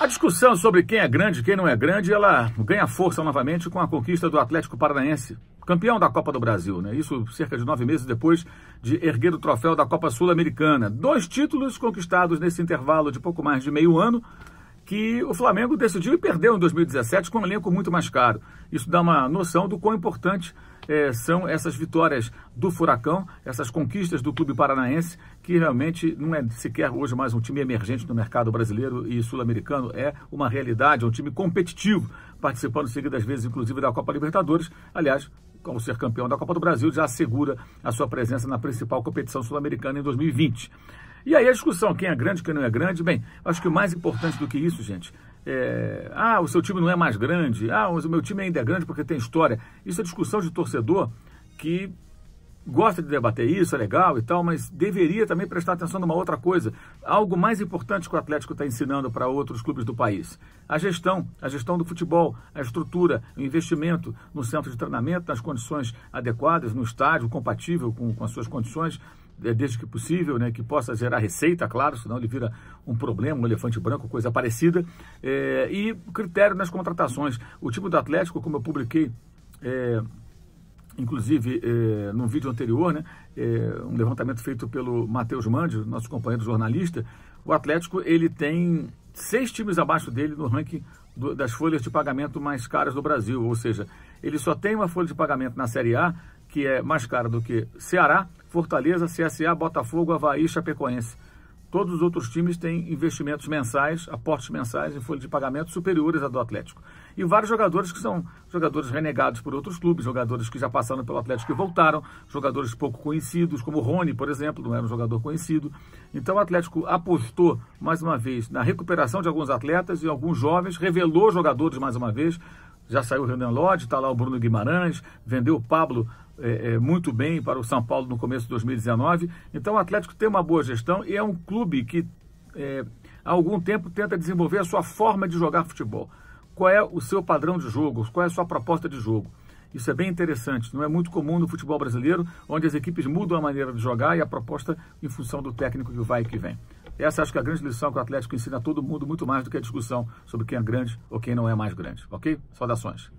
A discussão sobre quem é grande e quem não é grande, ela ganha força novamente com a conquista do Atlético Paranaense, campeão da Copa do Brasil, né? Isso cerca de nove meses depois de erguer o troféu da Copa Sul-Americana. Dois títulos conquistados nesse intervalo de pouco mais de meio ano, que o Flamengo decidiu e perdeu em 2017 com um elenco muito mais caro. Isso dá uma noção do quão importante é, são essas vitórias do Furacão, essas conquistas do clube paranaense, que realmente não é sequer hoje mais um time emergente no mercado brasileiro e sul-americano, é uma realidade, é um time competitivo, participando seguidas vezes, inclusive, da Copa Libertadores. Aliás, como ser campeão da Copa do Brasil, já assegura a sua presença na principal competição sul-americana em 2020. E aí a discussão, quem é grande, quem não é grande, bem, acho que o mais importante do que isso, gente, é, ah, o seu time não é mais grande. Ah, o meu time ainda é grande porque tem história. Isso é discussão de torcedor que gosta de debater isso, é legal e tal, mas deveria também prestar atenção numa outra coisa, algo mais importante que o Atlético está ensinando para outros clubes do país. A gestão, a gestão do futebol, a estrutura, o investimento no centro de treinamento, nas condições adequadas, no estádio compatível com, com as suas condições. É desde que é possível, né, que possa gerar receita, claro, senão ele vira um problema, um elefante branco, coisa parecida. É, e critério nas contratações. O time do Atlético, como eu publiquei, é, inclusive é, num vídeo anterior, né, é, um levantamento feito pelo Matheus Mandio, nosso companheiro jornalista, o Atlético ele tem seis times abaixo dele no ranking do, das folhas de pagamento mais caras do Brasil, ou seja, ele só tem uma folha de pagamento na Série A que é mais cara do que Ceará, Fortaleza, CSA, Botafogo, Havaí, Chapecoense. Todos os outros times têm investimentos mensais, aportes mensais em folha de pagamento superiores à do Atlético. E vários jogadores que são jogadores renegados por outros clubes, jogadores que já passaram pelo Atlético e voltaram, jogadores pouco conhecidos, como Rony, por exemplo, não era um jogador conhecido. Então o Atlético apostou, mais uma vez, na recuperação de alguns atletas e alguns jovens, revelou jogadores mais uma vez, já saiu o Renan Lodge, está lá o Bruno Guimarães, vendeu o Pablo é, é, muito bem para o São Paulo no começo de 2019. Então o Atlético tem uma boa gestão e é um clube que é, há algum tempo tenta desenvolver a sua forma de jogar futebol. Qual é o seu padrão de jogo? Qual é a sua proposta de jogo? Isso é bem interessante, não é muito comum no futebol brasileiro, onde as equipes mudam a maneira de jogar e a proposta em função do técnico que vai e que vem. Essa acho que é a grande lição que o Atlético ensina a todo mundo, muito mais do que a discussão sobre quem é grande ou quem não é mais grande. Ok? Saudações.